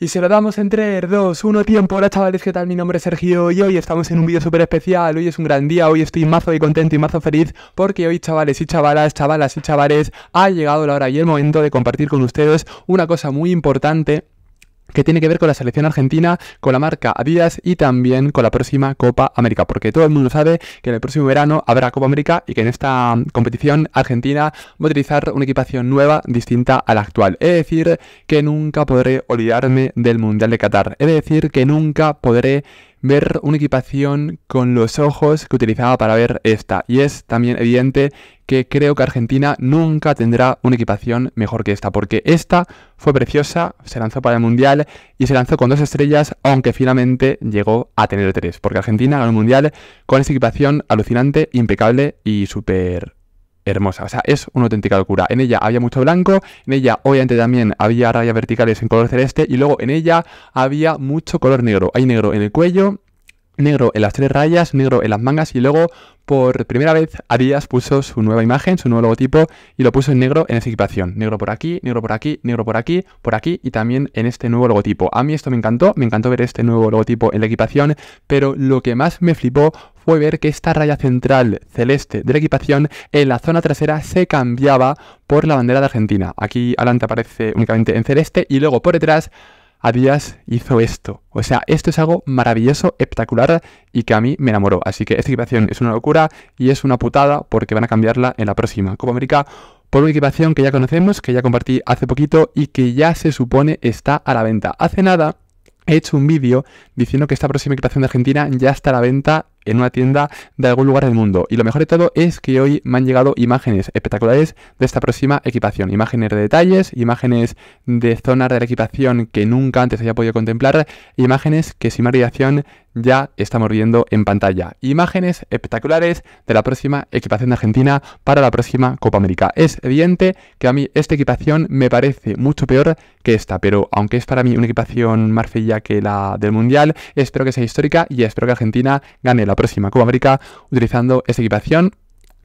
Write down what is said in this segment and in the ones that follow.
Y se lo damos entre 2, 1, tiempo. Hola chavales, ¿qué tal? Mi nombre es Sergio y hoy estamos en un vídeo súper especial. Hoy es un gran día, hoy estoy mazo y contento y mazo feliz porque hoy chavales y chavalas, chavalas y chavales, ha llegado la hora y el momento de compartir con ustedes una cosa muy importante que tiene que ver con la selección argentina, con la marca Adidas y también con la próxima Copa América, porque todo el mundo sabe que en el próximo verano habrá Copa América y que en esta mm, competición Argentina va a utilizar una equipación nueva distinta a la actual. He decir que nunca podré olvidarme del Mundial de Qatar, he de decir que nunca podré ver una equipación con los ojos que utilizaba para ver esta. Y es también evidente que creo que Argentina nunca tendrá una equipación mejor que esta, porque esta fue preciosa, se lanzó para el Mundial y se lanzó con dos estrellas, aunque finalmente llegó a tener tres, porque Argentina ganó el Mundial con esta equipación alucinante, impecable y súper hermosa. O sea, es una auténtica locura. En ella había mucho blanco, en ella obviamente también había rayas verticales en color celeste y luego en ella había mucho color negro. Hay negro en el cuello, negro en las tres rayas, negro en las mangas y luego por primera vez Adidas puso su nueva imagen, su nuevo logotipo y lo puso en negro en esa equipación. Negro por aquí, negro por aquí, negro por aquí, por aquí y también en este nuevo logotipo. A mí esto me encantó, me encantó ver este nuevo logotipo en la equipación, pero lo que más me flipó fue ver que esta raya central celeste de la equipación en la zona trasera se cambiaba por la bandera de Argentina. Aquí adelante aparece únicamente en celeste y luego por detrás Adidas hizo esto. O sea, esto es algo maravilloso, espectacular y que a mí me enamoró. Así que esta equipación es una locura y es una putada porque van a cambiarla en la próxima Copa América por una equipación que ya conocemos, que ya compartí hace poquito y que ya se supone está a la venta. Hace nada he hecho un vídeo diciendo que esta próxima equipación de Argentina ya está a la venta en una tienda de algún lugar del mundo. Y lo mejor de todo es que hoy me han llegado imágenes espectaculares de esta próxima equipación. Imágenes de detalles, imágenes de zonas de la equipación que nunca antes había podido contemplar, imágenes que sin más ya estamos viendo en pantalla. Imágenes espectaculares de la próxima equipación de Argentina para la próxima Copa América. Es evidente que a mí esta equipación me parece mucho peor que esta, pero aunque es para mí una equipación más fea que la del Mundial, espero que sea histórica y espero que Argentina gane la próxima Cuba América utilizando esa equipación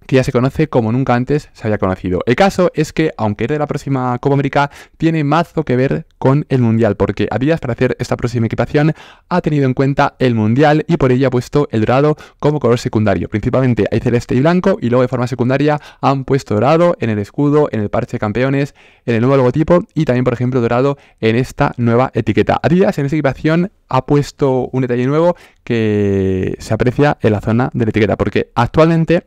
que ya se conoce como nunca antes se había conocido. El caso es que, aunque es de la próxima Copa América, tiene mazo que ver con el Mundial, porque Adidas para hacer esta próxima equipación ha tenido en cuenta el Mundial y por ello ha puesto el dorado como color secundario. Principalmente hay celeste y blanco y luego de forma secundaria han puesto dorado en el escudo, en el parche de campeones, en el nuevo logotipo y también, por ejemplo, dorado en esta nueva etiqueta. Adidas en esta equipación ha puesto un detalle nuevo que se aprecia en la zona de la etiqueta, porque actualmente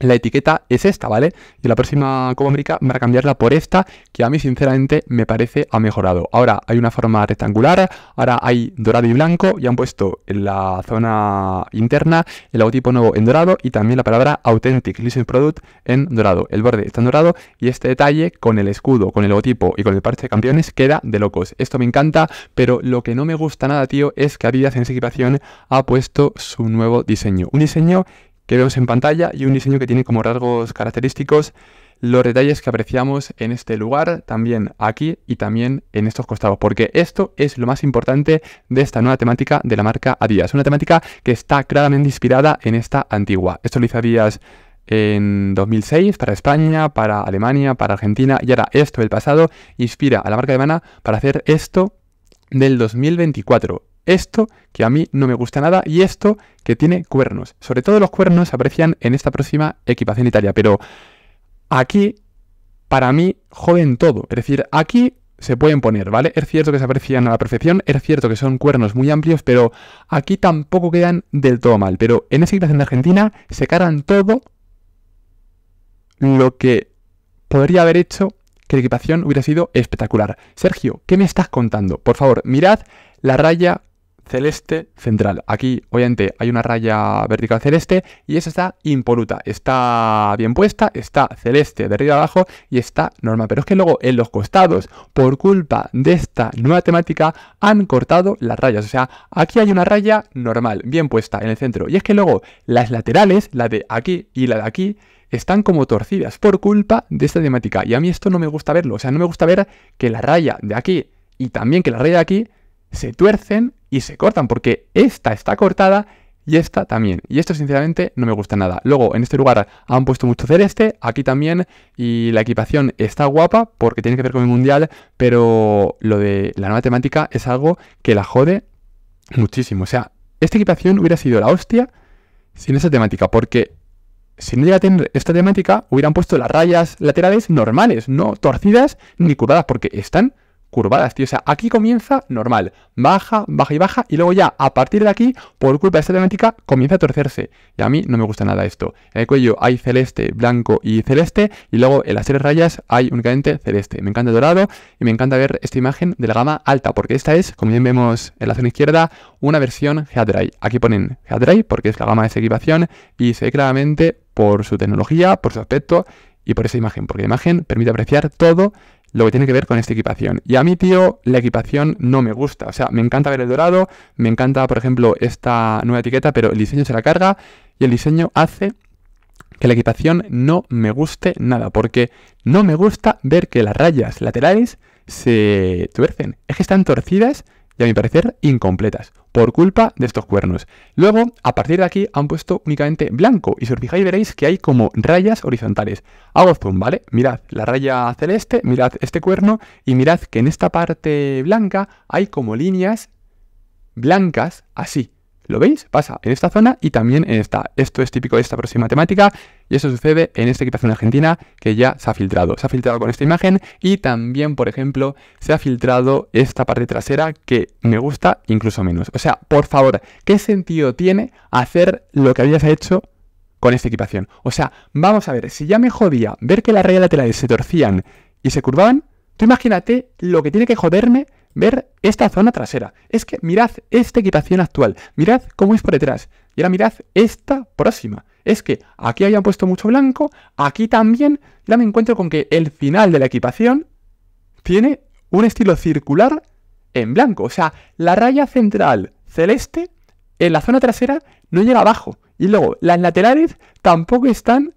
la etiqueta es esta, ¿vale? Y la próxima Copa América va a cambiarla por esta, que a mí sinceramente me parece ha mejorado. Ahora hay una forma rectangular, ahora hay dorado y blanco, y han puesto en la zona interna el logotipo nuevo en dorado y también la palabra Authentic Listen Product en dorado. El borde está en dorado y este detalle con el escudo, con el logotipo y con el parche de campeones queda de locos. Esto me encanta, pero lo que no me gusta nada, tío, es que Adidas en equipación ha puesto su nuevo diseño. Un diseño que vemos en pantalla y un diseño que tiene como rasgos característicos los detalles que apreciamos en este lugar, también aquí y también en estos costados, porque esto es lo más importante de esta nueva temática de la marca Adidas, una temática que está claramente inspirada en esta antigua. Esto lo hizo Adidas en 2006 para España, para Alemania, para Argentina y ahora esto del pasado inspira a la marca alemana para hacer esto del 2024 esto que a mí no me gusta nada y esto que tiene cuernos. Sobre todo los cuernos se aprecian en esta próxima equipación Italia, pero aquí, para mí, joden todo. Es decir, aquí se pueden poner, ¿vale? Es cierto que se aprecian a la perfección, es cierto que son cuernos muy amplios, pero aquí tampoco quedan del todo mal. Pero en esa equipación de Argentina se cargan todo lo que podría haber hecho que la equipación hubiera sido espectacular. Sergio, ¿qué me estás contando? Por favor, mirad la raya celeste central. Aquí, obviamente, hay una raya vertical celeste y esa está impoluta. Está bien puesta, está celeste de arriba abajo y está normal. Pero es que luego en los costados, por culpa de esta nueva temática, han cortado las rayas. O sea, aquí hay una raya normal, bien puesta en el centro. Y es que luego las laterales, la de aquí y la de aquí, están como torcidas por culpa de esta temática. Y a mí esto no me gusta verlo. O sea, no me gusta ver que la raya de aquí y también que la raya de aquí se tuercen y se cortan, porque esta está cortada y esta también. Y esto sinceramente no me gusta nada. Luego, en este lugar han puesto mucho celeste, aquí también, y la equipación está guapa porque tiene que ver con el mundial, pero lo de la nueva temática es algo que la jode muchísimo. O sea, esta equipación hubiera sido la hostia sin esa temática, porque si no llega a tener esta temática, hubieran puesto las rayas laterales normales, no torcidas ni curvadas, porque están curvadas, tío. O sea, aquí comienza normal, baja, baja y baja, y luego ya a partir de aquí, por culpa de esta temática, comienza a torcerse. Y a mí no me gusta nada esto. En el cuello hay celeste, blanco y celeste, y luego en las tres rayas hay únicamente celeste. Me encanta el dorado y me encanta ver esta imagen de la gama alta, porque esta es, como bien vemos en la zona izquierda, una versión drive Aquí ponen Headray porque es la gama de esa equipación y se ve claramente por su tecnología, por su aspecto y por esa imagen, porque la imagen permite apreciar todo lo que tiene que ver con esta equipación. Y a mi tío, la equipación no me gusta. O sea, me encanta ver el dorado, me encanta, por ejemplo, esta nueva etiqueta, pero el diseño se la carga y el diseño hace que la equipación no me guste nada, porque no me gusta ver que las rayas laterales se tuercen. Es que están torcidas y a mi parecer incompletas, por culpa de estos cuernos. Luego, a partir de aquí han puesto únicamente blanco y si os fijáis veréis que hay como rayas horizontales. Hago zoom, ¿vale? Mirad la raya celeste, mirad este cuerno y mirad que en esta parte blanca hay como líneas blancas así. ¿Lo veis? Pasa en esta zona y también en esta. Esto es típico de esta próxima temática y eso sucede en esta equipación argentina que ya se ha filtrado. Se ha filtrado con esta imagen y también, por ejemplo, se ha filtrado esta parte trasera que me gusta incluso menos. O sea, por favor, ¿qué sentido tiene hacer lo que habías hecho con esta equipación? O sea, vamos a ver, si ya me jodía ver que las rayas laterales se torcían y se curvaban, tú imagínate lo que tiene que joderme ver esta zona trasera. Es que mirad esta equipación actual, mirad cómo es por detrás. Y ahora mirad esta próxima. Es que aquí habían puesto mucho blanco, aquí también. ya me encuentro con que el final de la equipación tiene un estilo circular en blanco. O sea, la raya central celeste en la zona trasera no llega abajo. Y luego, las laterales tampoco están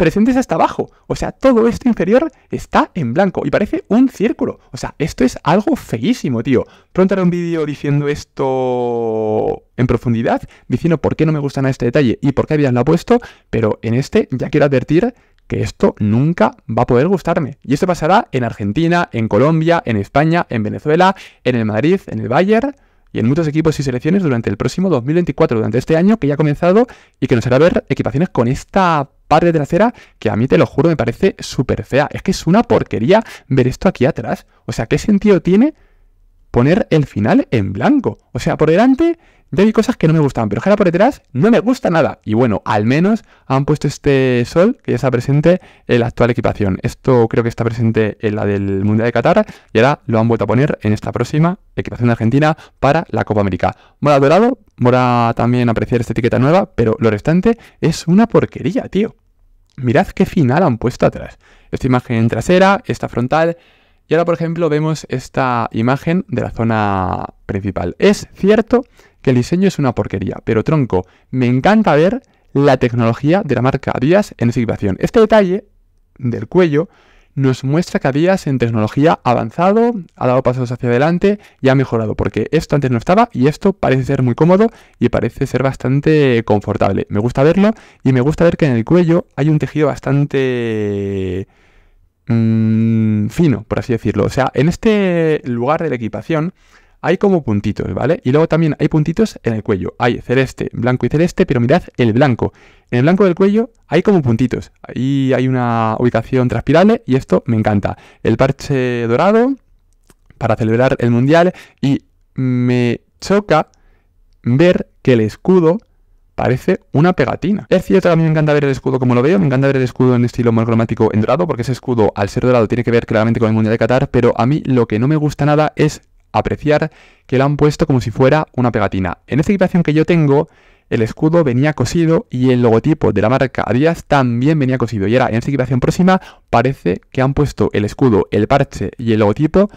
presentes hasta abajo. O sea, todo esto inferior está en blanco y parece un círculo. O sea, esto es algo feísimo, tío. Pronto haré un vídeo diciendo esto en profundidad, diciendo por qué no me gusta nada este detalle y por qué habían lo puesto, pero en este ya quiero advertir que esto nunca va a poder gustarme. Y esto pasará en Argentina, en Colombia, en España, en Venezuela, en el Madrid, en el Bayern y en muchos equipos y selecciones durante el próximo 2024, durante este año que ya ha comenzado y que nos hará ver equipaciones con esta parte trasera que a mí te lo juro me parece súper fea. Es que es una porquería ver esto aquí atrás. O sea, ¿qué sentido tiene poner el final en blanco? O sea, por delante ya hay cosas que no me gustaban, pero ahora por detrás no me gusta nada. Y bueno, al menos han puesto este sol que ya está presente en la actual equipación. Esto creo que está presente en la del Mundial de Qatar y ahora lo han vuelto a poner en esta próxima equipación de Argentina para la Copa América. Mora dorado, mora también apreciar esta etiqueta nueva, pero lo restante es una porquería, tío. Mirad qué final han puesto atrás. Esta imagen trasera, esta frontal. Y ahora, por ejemplo, vemos esta imagen de la zona principal. Es cierto que el diseño es una porquería, pero tronco, me encanta ver la tecnología de la marca Díaz en esa situación Este detalle del cuello nos muestra que había en tecnología ha avanzado, ha dado pasos hacia adelante y ha mejorado, porque esto antes no estaba y esto parece ser muy cómodo y parece ser bastante confortable. Me gusta verlo y me gusta ver que en el cuello hay un tejido bastante mm, fino, por así decirlo. O sea, en este lugar de la equipación hay como puntitos, ¿vale? Y luego también hay puntitos en el cuello. Hay celeste, blanco y celeste, pero mirad el blanco. En el blanco del cuello hay como puntitos. Ahí hay una ubicación transpirable y esto me encanta. El parche dorado para celebrar el mundial y me choca ver que el escudo parece una pegatina. Es cierto que a mí me encanta ver el escudo como lo veo, me encanta ver el escudo en estilo monocromático en dorado, porque ese escudo, al ser dorado, tiene que ver claramente con el Mundial de Qatar, pero a mí lo que no me gusta nada es apreciar que lo han puesto como si fuera una pegatina. En esta equipación que yo tengo, el escudo venía cosido y el logotipo de la marca Adidas también venía cosido. Y ahora en esta equipación próxima parece que han puesto el escudo, el parche y el logotipo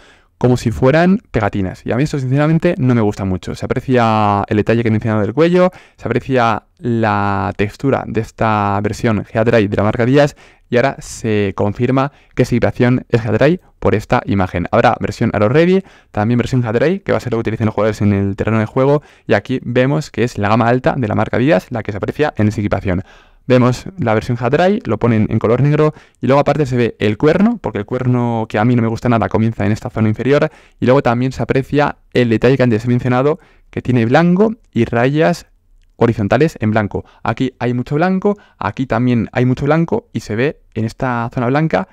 como si fueran pegatinas. Y a mí esto sinceramente no me gusta mucho. Se aprecia el detalle que he mencionado del cuello, se aprecia la textura de esta versión Headray de la marca Díaz y ahora se confirma que esa equipación es Headray por esta imagen. Habrá versión Arrow Ready, también versión Headray, que va a ser lo que utilicen los jugadores en el terreno de juego y aquí vemos que es la gama alta de la marca Díaz la que se aprecia en esa equipación. Vemos la versión Hadrai, lo ponen en color negro y luego aparte se ve el cuerno, porque el cuerno que a mí no me gusta nada comienza en esta zona inferior y luego también se aprecia el detalle que antes he mencionado que tiene blanco y rayas horizontales en blanco. Aquí hay mucho blanco, aquí también hay mucho blanco y se ve en esta zona blanca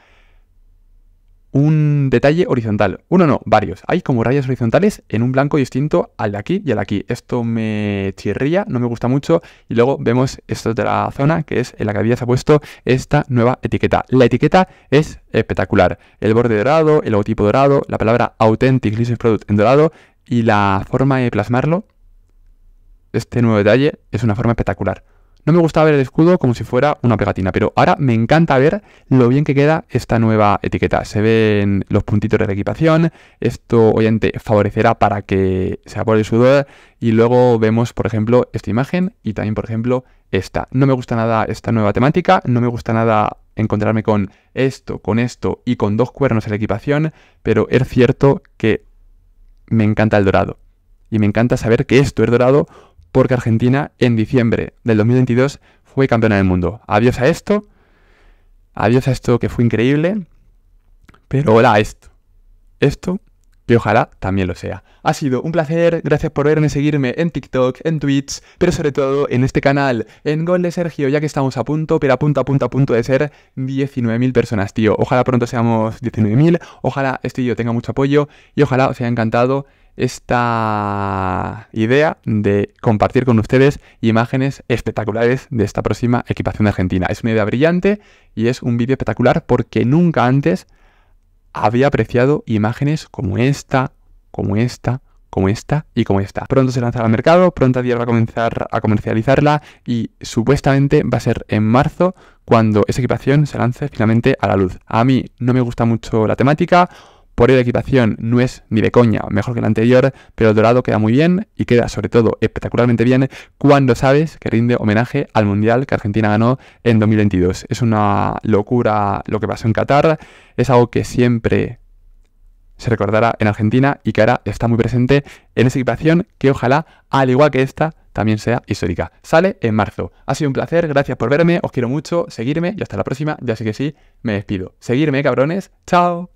un detalle horizontal. Uno no, varios. Hay como rayas horizontales en un blanco distinto al de aquí y al de aquí. Esto me chirría, no me gusta mucho. Y luego vemos esto de la zona, que es en la que había puesto esta nueva etiqueta. La etiqueta es espectacular. El borde dorado, el logotipo dorado, la palabra Authentic License Product en dorado y la forma de plasmarlo. Este nuevo detalle es una forma espectacular. No me gustaba ver el escudo como si fuera una pegatina, pero ahora me encanta ver lo bien que queda esta nueva etiqueta. Se ven los puntitos de la equipación, esto obviamente favorecerá para que se aporte el sudor y luego vemos, por ejemplo, esta imagen y también, por ejemplo, esta. No me gusta nada esta nueva temática, no me gusta nada encontrarme con esto, con esto y con dos cuernos en la equipación, pero es cierto que me encanta el dorado. Y me encanta saber que esto es dorado porque Argentina en diciembre del 2022 fue campeona del mundo. Adiós a esto, adiós a esto que fue increíble, pero hola a esto. Esto que ojalá también lo sea. Ha sido un placer, gracias por verme, seguirme en TikTok, en Twitch, pero sobre todo en este canal, en Gol de Sergio, ya que estamos a punto, pero a punto, a punto, a punto de ser 19.000 personas, tío. Ojalá pronto seamos 19.000, ojalá este vídeo tenga mucho apoyo y ojalá os haya encantado esta idea de compartir con ustedes imágenes espectaculares de esta próxima equipación de Argentina. Es una idea brillante y es un vídeo espectacular porque nunca antes había apreciado imágenes como esta, como esta, como esta y como esta. Pronto se lanzará al mercado, pronto día va a comenzar a comercializarla y supuestamente va a ser en marzo cuando esa equipación se lance finalmente a la luz. A mí no me gusta mucho la temática por ello la equipación no es ni de coña mejor que el anterior, pero el dorado queda muy bien y queda sobre todo espectacularmente bien cuando sabes que rinde homenaje al Mundial que Argentina ganó en 2022. Es una locura lo que pasó en Qatar, es algo que siempre se recordará en Argentina y que ahora está muy presente en esa equipación que ojalá, al igual que esta, también sea histórica. Sale en marzo. Ha sido un placer, gracias por verme, os quiero mucho, seguirme y hasta la próxima. Ya sé que sí, me despido. Seguirme, cabrones. Chao.